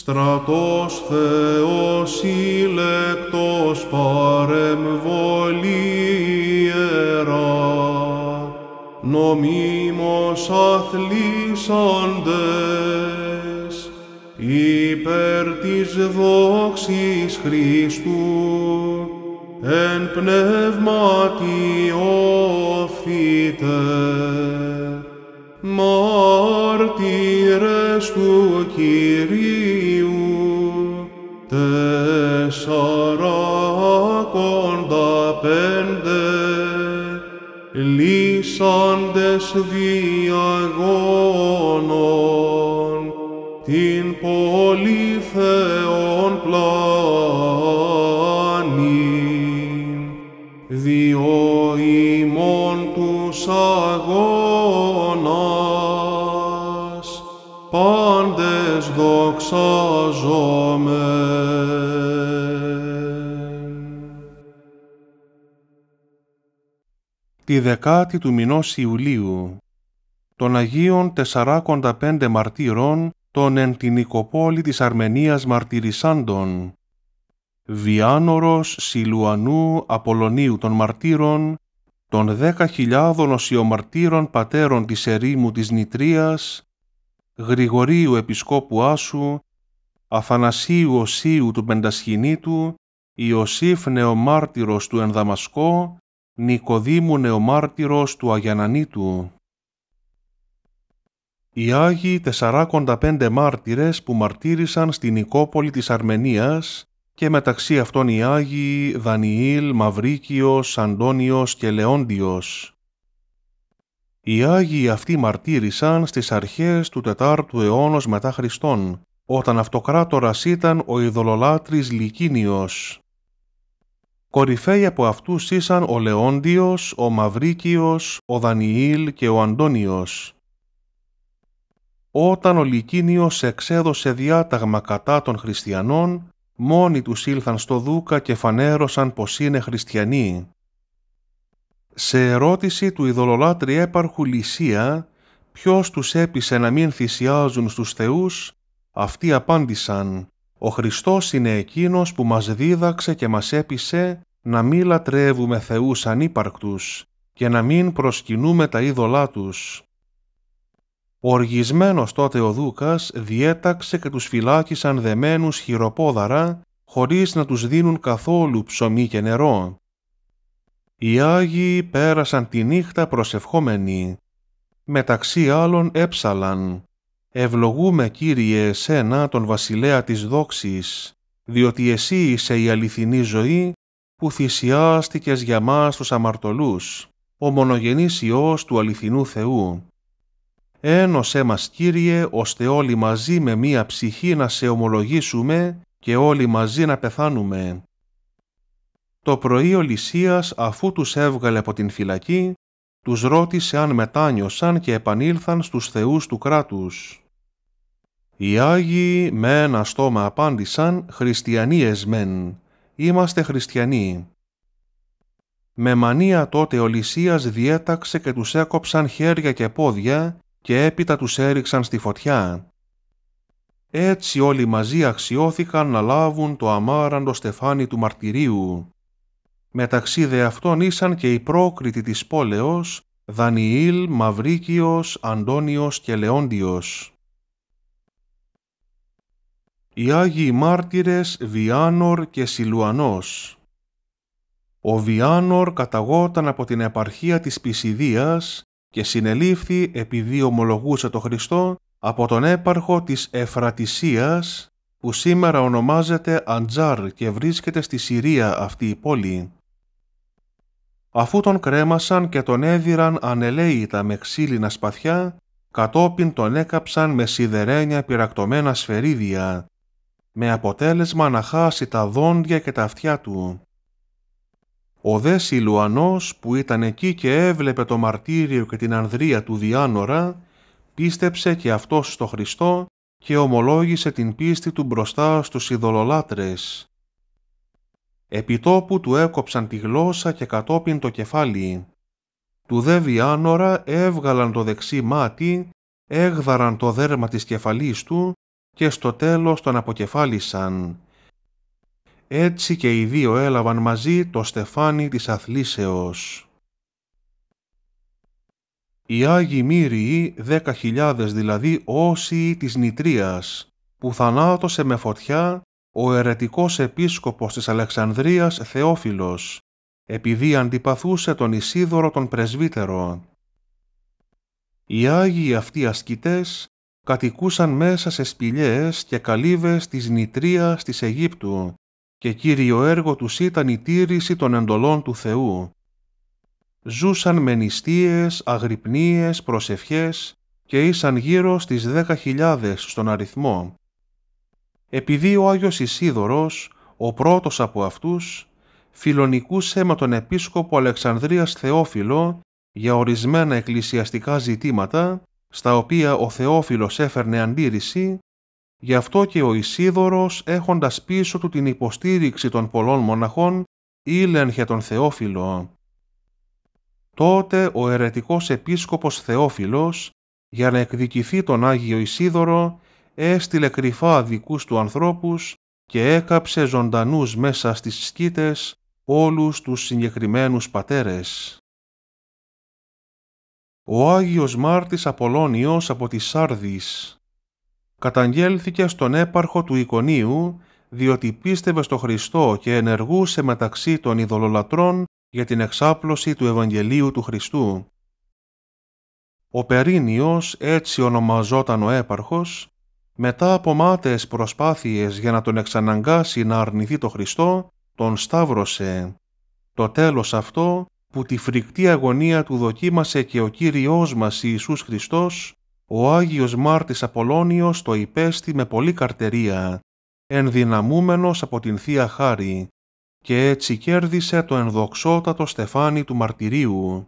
στρατός Θεός ηλεκτός παρεμβολή ιερά, νομίμως αθλήσαντες, υπέρ της δόξης Χριστού, εν πνεύματι οφθητές μάρτυρες του Κυρίου τεσσαρακόντα πέντε λύσαντες διαγώνων την πόλη Θεών πλάτη τους αγώνας πάντες δοξαζόμεν. Τη δεκάτη του μηνός Ιουλίου των Αγίων 45 μαρτύρων των εν την οικοπόλη της Αρμενίας μαρτυρισάντων, Βιάνορος Σιλουανού Απολωνίου των Μαρτύρων των δέκα χιλιάδων οσιομαρτύρων πατέρων της ερήμου της Νητρίας, Γρηγορίου Επισκόπου Άσου, Αθανασίου Οσίου του Πεντασχηνίτου, Ιωσήφ Νεομάρτυρος του Ενδαμασκό, Νικοδήμου Νεομάρτυρος του Αγιανανίτου. Οι Άγιοι 45 μάρτυρες που μαρτύρησαν στην οικόπολη της Αρμενίας και μεταξύ αυτών οι Άγιοι Δανιήλ, Μαυρίκιος, Αντώνιος και Λεόντιος. Οι Άγιοι αυτοί μαρτύρησαν στις αρχές του 4ου αιώνος μετά Χριστόν, όταν αυτοκράτορας ήταν ο ειδωλολάτρης Λικίνιος. Κορυφαίοι από αυτούς ήσαν ο Λεόντιος, ο Μαυρίκιος, ο Δανιήλ και ο Αντώνιος. Όταν ο Λυκίνιος εξέδωσε διάταγμα κατά των χριστιανών, μόνοι τους ήλθαν στο Δούκα και φανέρωσαν πως είναι χριστιανοί. Σε ερώτηση του ειδωλολάτρη έπαρχου Λυσία, ποιος τους έπεισε να μην θυσιάζουν στους θεούς, αυτοί απάντησαν «Ο Χριστός είναι εκείνος που μας δίδαξε και μας έπεισε να μην λατρεύουμε θεούς ανύπαρκτους και να μην προσκυνούμε τα είδωλά τους» οργισμένος τότε ο Δούκας διέταξε και τους φυλάκισαν δεμένους χειροπόδαρα, χωρίς να τους δίνουν καθόλου ψωμί και νερό. Οι Άγιοι πέρασαν τη νύχτα προσευχόμενοι. Μεταξύ άλλων έψαλαν «Ευλογούμε, Κύριε, εσένα, τον βασιλέα της δόξης, διότι εσύ είσαι η αληθινή ζωή που θυσιάστηκες για μας τους αμαρτωλούς, ο μονογενής Υιός του αληθινού Θεού» ένωσέ μας Κύριε, ώστε όλοι μαζί με μία ψυχή να σε ομολογήσουμε και όλοι μαζί να πεθάνουμε. Το πρωί ο Λυσίας, αφού τους έβγαλε από την φυλακή, τους ρώτησε αν μετάνιωσαν και επανήλθαν στους θεούς του κράτους. Οι Άγιοι με ένα στόμα απάντησαν «Χριστιανοί εσμέν, είμαστε χριστιανοί». Με μανία τότε ο Λυσίας διέταξε και τους έκοψαν χέρια και πόδια και έπειτα τους έριξαν στη φωτιά. Έτσι όλοι μαζί αξιώθηκαν να λάβουν το αμάραντο στεφάνι του μαρτυρίου. Μεταξύ δε αυτών ήσαν και οι πρόκριτοι της πόλεως, Δανιήλ, Μαυρίκιος, Αντώνιος και Λεόντιος. Οι Άγιοι Μάρτυρες Βιάνορ και Σιλουανός Ο Βιάνορ καταγόταν από την επαρχία της Πισιδίας και συνελήφθη επειδή ομολογούσε το Χριστό από τον έπαρχο της Εφρατισίας που σήμερα ονομάζεται Αντζάρ και βρίσκεται στη Συρία αυτή η πόλη. Αφού τον κρέμασαν και τον έδιραν ανελαίητα με ξύλινα σπαθιά, κατόπιν τον έκαψαν με σιδερένια πυρακτωμένα σφαιρίδια, με αποτέλεσμα να χάσει τα δόντια και τα αυτιά του. Ο δε Σιλουανός που ήταν εκεί και έβλεπε το μαρτύριο και την ανδρία του διάνορα, πίστεψε και αυτός στο Χριστό και ομολόγησε την πίστη του μπροστά στους ειδωλολάτρες. Επιτόπου του έκοψαν τη γλώσσα και κατόπιν το κεφάλι. Του δε διάνορα έβγαλαν το δεξί μάτι, έγδαραν το δέρμα της κεφαλής του και στο τέλος τον αποκεφάλισαν έτσι και οι δύο έλαβαν μαζί το στεφάνι της αθλήσεως. Οι Άγιοι Μύριοι, δέκα χιλιάδες δηλαδή όσοι της Νητρίας, που θανάτωσε με φωτιά ο ερετικός επίσκοπος της Αλεξανδρίας Θεόφιλος, επειδή αντιπαθούσε τον Ισίδωρο τον πρεσβύτερο. Οι Άγιοι αυτοί ασκητές κατοικούσαν μέσα σε σπηλιές και καλύβες της Νητρίας της Αιγύπτου και κύριο έργο τους ήταν η τήρηση των εντολών του Θεού. Ζούσαν με νηστείες, αγρυπνίες, προσευχές και ήσαν γύρω στις δέκα χιλιάδες στον αριθμό. Επειδή ο Άγιος Ισίδωρος, ο πρώτος από αυτούς, φιλονικούσε με τον επίσκοπο Αλεξανδρίας Θεόφιλο για ορισμένα εκκλησιαστικά ζητήματα, στα οποία ο Θεόφιλος έφερνε αντίρρηση, Γι' αυτό και ο Ισίδωρος, έχοντας πίσω του την υποστήριξη των πολλών μοναχών, ήλενχε τον Θεόφιλο. Τότε ο ερετικός επίσκοπος Θεόφιλος, για να εκδικηθεί τον Άγιο Ισίδωρο, έστειλε κρυφά δικούς του ανθρώπους και έκαψε ζωντανούς μέσα στις σκήτες όλους τους συγκεκριμένους πατέρες. Ο Άγιος Μάρτης Απολώνιος από τη Σάρδης καταγγέλθηκε στον έπαρχο του εικονίου διότι πίστευε στο Χριστό και ενεργούσε μεταξύ των ειδωλολατρών για την εξάπλωση του Ευαγγελίου του Χριστού. Ο Περίνιος, έτσι ονομαζόταν ο έπαρχος, μετά από μάταιες προσπάθειες για να τον εξαναγκάσει να αρνηθεί το Χριστό, τον σταύρωσε. Το τέλος αυτό που τη φρικτή αγωνία του δοκίμασε και ο Κύριός μας Ιησούς Χριστός ο Άγιος Μάρτης Απολώνιος το υπέστη με πολλή καρτερία, ενδυναμούμενος από την Θεία Χάρη, και έτσι κέρδισε το ενδοξότατο στεφάνι του μαρτυρίου.